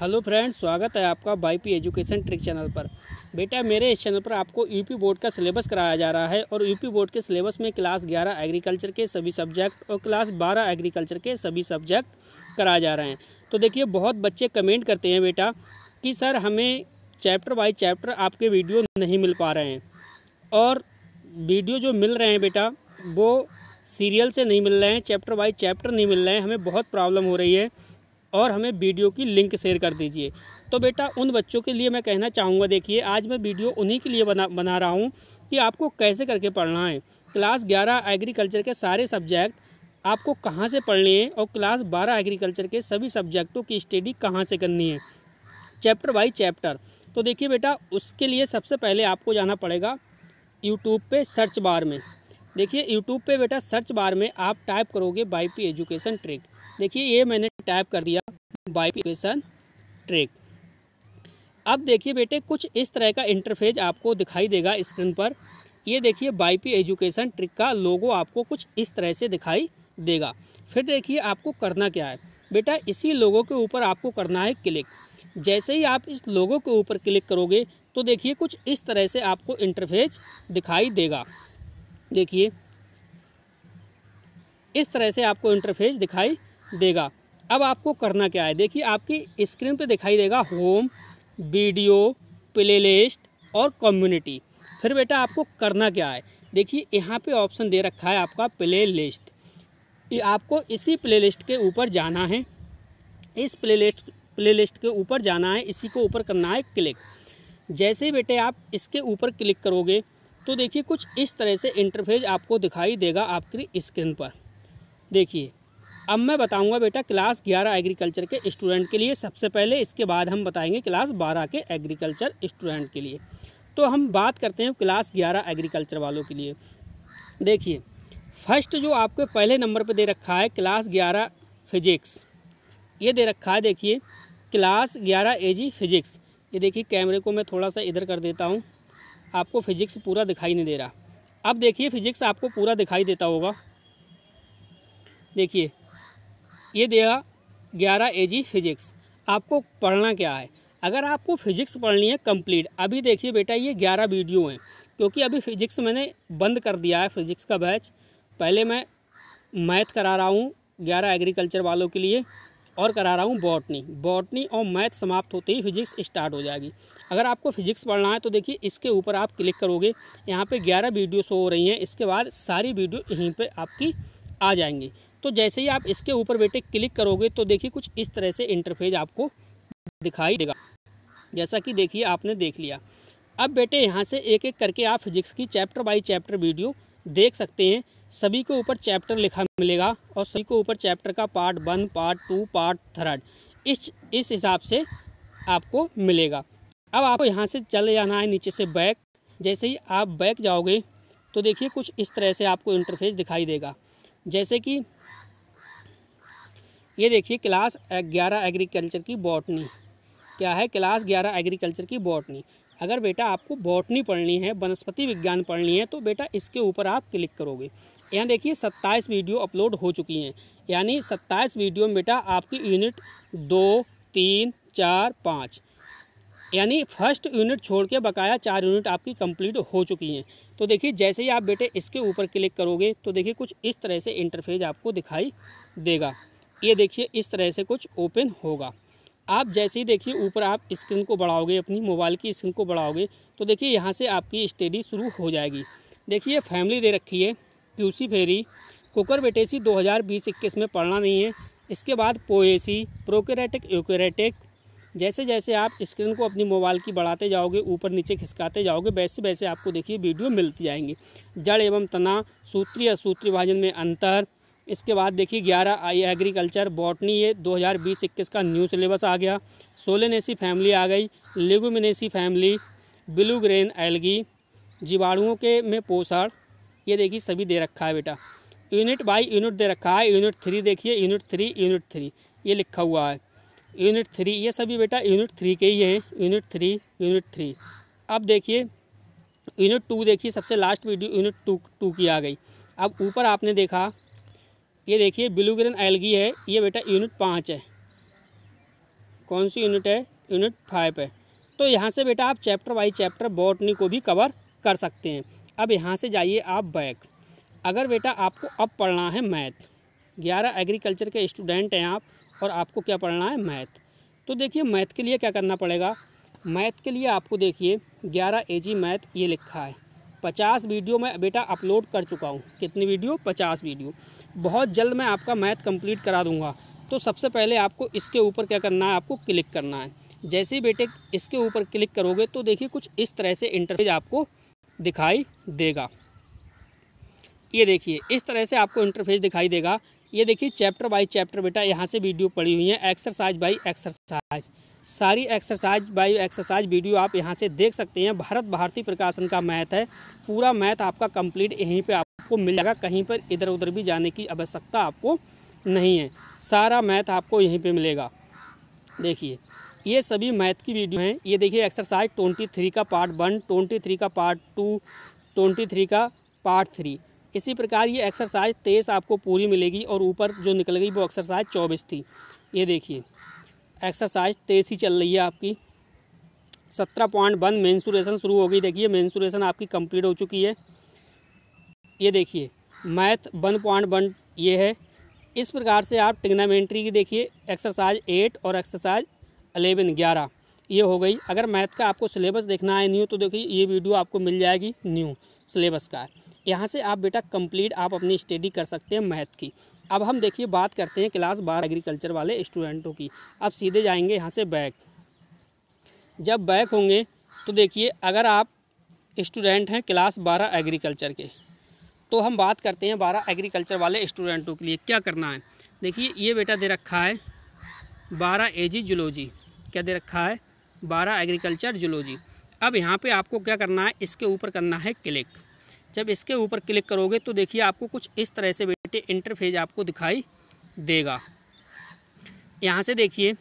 hello friends स्वागत है आपका बाईपी एजुकेशन ट्रिक चैनल पर बेटा मेरे इस चैनल पर आपको यूपी बोर्ड का सिलेबस कराया जा रहा है और यूपी बोर्ड के सिलेबस में क्लास 11 एग्रीकल्चर के सभी सब्जेक्ट और क्लास 12 एग्रीकल्चर के सभी सब्जेक्ट कराए जा रहे हैं तो देखिए बहुत बच्चे कमेंट करते हैं बेटा कि सर हमें चैप्टर बाई चैप्टर आपके वीडियो नहीं मिल पा रहे हैं और वीडियो जो मिल रहे हैं बेटा वो सीरियल से नहीं मिल रहे हैं चैप्टर बाई चैप्टर नहीं मिल रहे हैं हमें बहुत प्रॉब्लम हो रही है और हमें वीडियो की लिंक शेयर कर दीजिए तो बेटा उन बच्चों के लिए मैं कहना चाहूँगा देखिए आज मैं वीडियो उन्हीं के लिए बना बना रहा हूँ कि आपको कैसे करके पढ़ना है क्लास ग्यारह एग्रीकल्चर के सारे सब्जेक्ट आपको कहाँ से पढ़ने हैं और क्लास बारह एग्रीकल्चर के सभी सब्जेक्टों की स्टडी कहाँ से करनी है चैप्टर बाई चैप्टर तो देखिए बेटा उसके लिए सबसे पहले आपको जाना पड़ेगा यूट्यूब पर सर्च बार में देखिए यूट्यूब पे बेटा सर्च बार में आप टाइप करोगे बाईपी एजुकेशन ट्रिक देखिए ये मैंने टाइप कर दिया बाईपी एजुकेशन ट्रिक अब देखिए बेटे कुछ इस तरह का इंटरफेज आपको दिखाई देगा स्क्रीन पर ये देखिए बाईपी एजुकेशन ट्रिक का लोगो आपको कुछ इस तरह से दिखाई देगा फिर देखिए आपको करना क्या है बेटा इसी लोगों के ऊपर आपको करना है क्लिक जैसे ही आप इस लोगों के ऊपर क्लिक करोगे तो देखिए कुछ इस तरह से आपको इंटरफेज दिखाई देगा देखिए इस तरह से आपको इंटरफेस दिखाई देगा अब आपको करना क्या है देखिए आपकी स्क्रीन पे दिखाई देगा होम वीडियो प्लेलिस्ट और कम्युनिटी फिर बेटा आपको करना क्या है देखिए यहाँ पे ऑप्शन दे रखा है आपका प्ले लिस्ट आपको इसी प्ले लिस्ट के ऊपर जाना है इस प्ले लिस्ट प्ले लिस्ट के ऊपर जाना है इसी को ऊपर करना है क्लिक जैसे बेटे आप इसके ऊपर क्लिक करोगे तो देखिए कुछ इस तरह से इंटरफेस आपको दिखाई देगा आपकी स्क्रीन पर देखिए अब मैं बताऊंगा बेटा क्लास ग्यारह एग्रीकल्चर के स्टूडेंट के लिए सबसे पहले इसके बाद हम बताएंगे क्लास बारह के एग्रीकल्चर स्टूडेंट के लिए तो हम बात करते हैं क्लास ग्यारह एग्रीकल्चर वालों के लिए देखिए फर्स्ट जो आपके पहले नंबर पर दे रखा है क्लास ग्यारह फिजिक्स ये दे रखा है देखिए क्लास ग्यारह ए जी फिजिक्स ये देखिए कैमरे को मैं थोड़ा सा इधर कर देता हूँ आपको फिजिक्स पूरा दिखाई नहीं दे रहा अब देखिए फिजिक्स आपको पूरा दिखाई देता होगा देखिए ये देगा ग्यारह ए जी फिजिक्स आपको पढ़ना क्या है अगर आपको फिजिक्स पढ़नी है कंप्लीट अभी देखिए बेटा ये ग्यारह वीडियो हैं क्योंकि अभी फिजिक्स मैंने बंद कर दिया है फिजिक्स का बैच पहले मैं मैथ करा रहा हूँ ग्यारह एग्रीकल्चर वालों के लिए और करा रहा हूँ बॉटनी बॉटनी और मैथ समाप्त होते ही फिजिक्स स्टार्ट हो जाएगी अगर आपको फिजिक्स पढ़ना है तो देखिए इसके ऊपर आप क्लिक करोगे यहाँ पे 11 वीडियो शो हो रही हैं इसके बाद सारी वीडियो यहीं पे आपकी आ जाएंगी तो जैसे ही आप इसके ऊपर बेटे क्लिक करोगे तो देखिए कुछ इस तरह से इंटरफेज आपको दिखाई देगा जैसा कि देखिए आपने देख लिया अब बेटे यहाँ से एक एक करके आप फिजिक्स की चैप्टर बाई चैप्टर वीडियो देख सकते हैं सभी के ऊपर चैप्टर लिखा मिलेगा और सभी को ऊपर चैप्टर का part one part two part third इस इस हिसाब से आपको मिलेगा अब आपको यहाँ से चले जाना है नीचे से बैक जैसे ही आप बैक जाओगे तो देखिए कुछ इस तरह से आपको इंटरफेस दिखाई देगा जैसे कि ये देखिए क्लास ग्यारह एग्रीकल्चर की बॉटनी क्या है क्लास ग्यारह एग्रीकल्चर की बॉटनी अगर बेटा आपको बॉटनी पढ़नी है वनस्पति विज्ञान पढ़नी है तो बेटा इसके ऊपर आप क्लिक करोगे यहाँ देखिए सत्ताईस वीडियो अपलोड हो चुकी हैं यानी सत्ताईस वीडियो में बेटा आपकी यूनिट दो तीन चार पाँच यानी फर्स्ट यूनिट छोड़ के बकाया चार यूनिट आपकी कंप्लीट हो चुकी हैं तो देखिए जैसे ही आप बेटे इसके ऊपर क्लिक करोगे तो देखिए कुछ इस तरह से इंटरफेस आपको दिखाई देगा ये देखिए इस तरह से कुछ ओपन होगा आप जैसे ही देखिए ऊपर आप स्क्रीन को बढ़ाओगे अपनी मोबाइल की स्क्रीन को बढ़ाओगे तो देखिए यहाँ से आपकी स्टडी शुरू हो जाएगी देखिए फैमिली दे रखी है क्यूसी फेरी कुकर बेटेसी दो हज़ार बीस इक्कीस में पढ़ना नहीं है इसके बाद पोएसी प्रोकेरेटिक यूकेरेटिक जैसे जैसे आप स्क्रीन को अपनी मोबाइल की बढ़ाते जाओगे ऊपर नीचे खिसकाते जाओगे वैसे वैसे आपको देखिए वीडियो मिलती जाएंगी जड़ एवं तना सूत्री सूत्री भाजन में अंतर इसके बाद देखिए ग्यारह आई एग्रीकल्चर बॉटनी ये 2020-21 का न्यू सिलेबस आ गया सोलेनेसी फैमिली आ गई Leguminosae family blue green algae जीवाणुओं के में पोषण ये देखिए सभी दे रखा है बेटा यूनिट बाई यूनिट दे रखा है यूनिट थ्री देखिए यूनिट थ्री यूनिट थ्री ये लिखा हुआ है यूनिट थ्री ये सभी बेटा यूनिट थ्री के ही हैं यूनिट थ्री यूनिट थ्री अब देखिए यूनिट टू देखिए सबसे last video unit two two की आ गई अब ऊपर आपने देखा ये देखिए ब्लू ग्रीन एलगी है ये बेटा यूनिट पाँच है कौन सी यूनिट है यूनिट फाइव है तो यहाँ से बेटा आप चैप्टर बाई चैप्टर बॉटनी को भी कवर कर सकते हैं अब यहाँ से जाइए आप बैक अगर बेटा आपको अब पढ़ना है मैथ ग्यारह एग्रीकल्चर के स्टूडेंट हैं आप और आपको क्या पढ़ना है मैथ तो देखिए मैथ के लिए क्या करना पड़ेगा मैथ के लिए आपको देखिए ग्यारह ए जी मैथ ये लिखा है पचास वीडियो मैं बेटा अपलोड कर चुका हूँ कितनी वीडियो पचास वीडियो बहुत जल्द मैं आपका मैथ कंप्लीट करा दूँगा तो सबसे पहले आपको इसके ऊपर क्या करना है आपको क्लिक करना है जैसे ही बेटे इसके ऊपर क्लिक करोगे तो देखिए कुछ इस तरह से इंटरफेज आपको दिखाई देगा ये देखिए इस तरह से आपको इंटरफेस दिखाई देगा ये देखिए चैप्टर बाई चैप्टर बेटा यहाँ से वीडियो पड़ी हुई है एक्सरसाइज बाई एक्सरसाइज सारी एक्सरसाइज बाई एक्सरसाइज वीडियो आप यहाँ से देख सकते हैं भारत भारती प्रकाशन का मैथ है पूरा मैथ आपका कंप्लीट यहीं पे आपको मिल जाएगा कहीं पर इधर उधर भी जाने की आवश्यकता आपको नहीं है सारा मैथ आपको यहीं पे मिलेगा देखिए ये सभी मैथ की वीडियो हैं ये देखिए एक्सरसाइज ट्वेंटी थ्री का पार्ट वन ट्वेंटी थ्री का पार्ट टू ट्वेंटी थ्री का पार्ट थ्री इसी प्रकार ये एक्सरसाइज तेईस आपको पूरी मिलेगी और ऊपर जो निकल गई वो एक्सरसाइज चौबीस थी ये देखिए एक्सरसाइज तेईस ही चल रही है आपकी सत्रह पॉइंट वन मैंसुरेशन शुरू हो गई देखिए मैंसुरेशन आपकी कंप्लीट हो चुकी है ये देखिए मैथ वन पॉइंट वन ये है इस प्रकार से आप टिग्नामेंट्री की देखिए एक्सरसाइज एट और एक्सरसाइज अलेवन ग्यारह ये हो गई अगर मैथ का आपको सिलेबस देखना है न्यू तो देखिए ये वीडियो आपको मिल जाएगी न्यू सिलेबस का यहाँ से आप बेटा कंप्लीट आप अपनी स्टडी कर सकते हैं मैथ की अब हम देखिए बात करते हैं क्लास बारह एग्रीकल्चर वाले स्टूडेंटों की अब सीधे जाएंगे यहाँ से बैक जब बैक होंगे तो देखिए अगर आप स्टूडेंट हैं क्लास बारह एग्रीकल्चर के तो हम बात करते हैं बारह एग्रीकल्चर वाले स्टूडेंटों के लिए क्या करना है देखिए ये बेटा दे रखा है बारह ए जी जुलोजी क्या दे रखा है बारह एग्रीकल्चर जुलोजी अब यहाँ पे आपको क्या करना है इसके ऊपर करना है क्लिक जब इसके ऊपर क्लिक करोगे तो देखिए आपको कुछ इस तरह से बेटे इंटरफेज आपको दिखाई देगा यहाँ से देखिए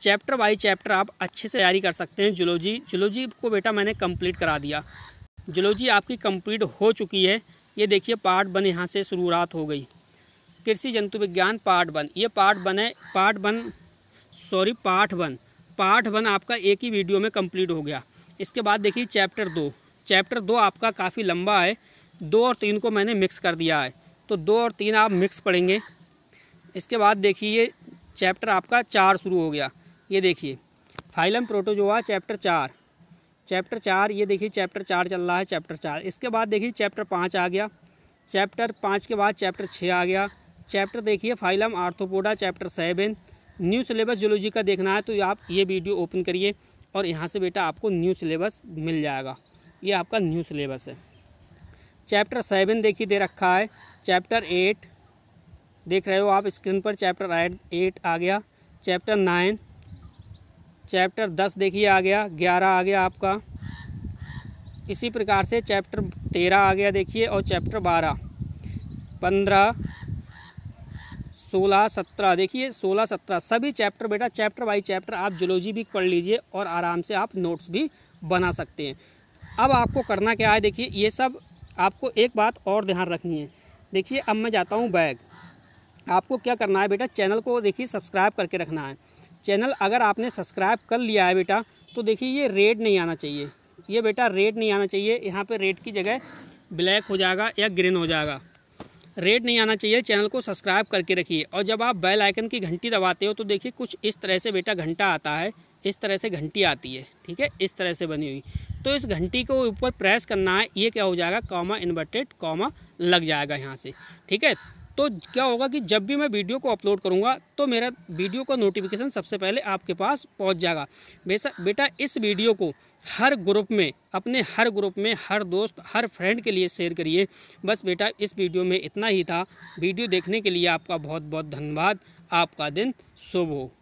चैप्टर बाई चैप्टर आप अच्छे से तैयारी कर सकते हैं जुलोजी जुलोजी को बेटा मैंने कंप्लीट करा दिया जुलोजी आपकी कंप्लीट हो चुकी है ये देखिए पार्ट वन यहाँ से शुरुआत हो गई कृषि जंतु विज्ञान पार्ट वन ये पार्ट वन है part one sorry part one part one आपका एक ही वीडियो में कम्प्लीट हो गया इसके बाद देखिए चैप्टर दो चैप्टर दो आपका काफ़ी लंबा है दो और तीन को मैंने मिक्स कर दिया है तो दो और तीन आप मिक्स पढ़ेंगे इसके बाद देखिए ये चैप्टर आपका चार शुरू हो गया ये देखिए फाइलम प्रोटोजोआ चैप्टर चार चैप्टर चार ये देखिए चैप्टर चार चल रहा है चैप्टर चार इसके बाद देखिए चैप्टर पाँच आ गया चैप्टर पाँच के बाद चैप्टर छः आ गया चैप्टर देखिए phylum arthropoda chapter seven new syllabus zoology का देखना है तो आप ये वीडियो ओपन करिए और यहाँ से बेटा आपको न्यू सिलेबस मिल जाएगा ये आपका न्यू सिलेबस है चैप्टर सेवन देखिए दे रखा है चैप्टर एट देख रहे हो आप स्क्रीन पर चैप्टर एट आ गया चैप्टर नाइन चैप्टर दस देखिए आ गया ग्यारह आ गया आपका इसी प्रकार से चैप्टर तेरह आ गया देखिए और चैप्टर बारह पंद्रह सोलह सत्रह देखिए सोलह सत्रह सभी चैप्टर बेटा चैप्टर बाई चैप्टर आप जोलॉजी भी पढ़ लीजिए और आराम से आप नोट्स भी बना सकते हैं अब आपको करना क्या है देखिए ये सब आपको एक बात और ध्यान रखनी है देखिए अब मैं जाता हूँ बैग आपको क्या करना है बेटा चैनल को देखिए सब्सक्राइब करके रखना है चैनल अगर आपने सब्सक्राइब कर लिया है बेटा तो देखिए ये रेड नहीं आना चाहिए ये बेटा रेड नहीं आना चाहिए यहाँ पे रेड की जगह ब्लैक हो जाएगा या ग्रीन हो जाएगा रेड नहीं आना चाहिए चैनल को सब्सक्राइब करके रखिए और जब आप बेल आइकन की घंटी दबाते हो तो देखिए कुछ इस तरह से बेटा घंटा आता है इस तरह से घंटी आती है ठीक है इस तरह से बनी हुई तो इस घंटी को ऊपर प्रेस करना है ये क्या हो जाएगा कॉमा इन्वर्टेड कॉमा लग जाएगा यहाँ से ठीक है तो क्या होगा कि जब भी मैं वीडियो को अपलोड करूँगा तो मेरा वीडियो का नोटिफिकेशन सबसे पहले आपके पास पहुँच जाएगा बेसा बेटा इस वीडियो को हर ग्रुप में अपने हर ग्रुप में हर दोस्त हर फ्रेंड के लिए शेयर करिए बस बेटा इस वीडियो में इतना ही था वीडियो देखने के लिए आपका बहुत बहुत धन्यवाद आपका दिन शुभ हो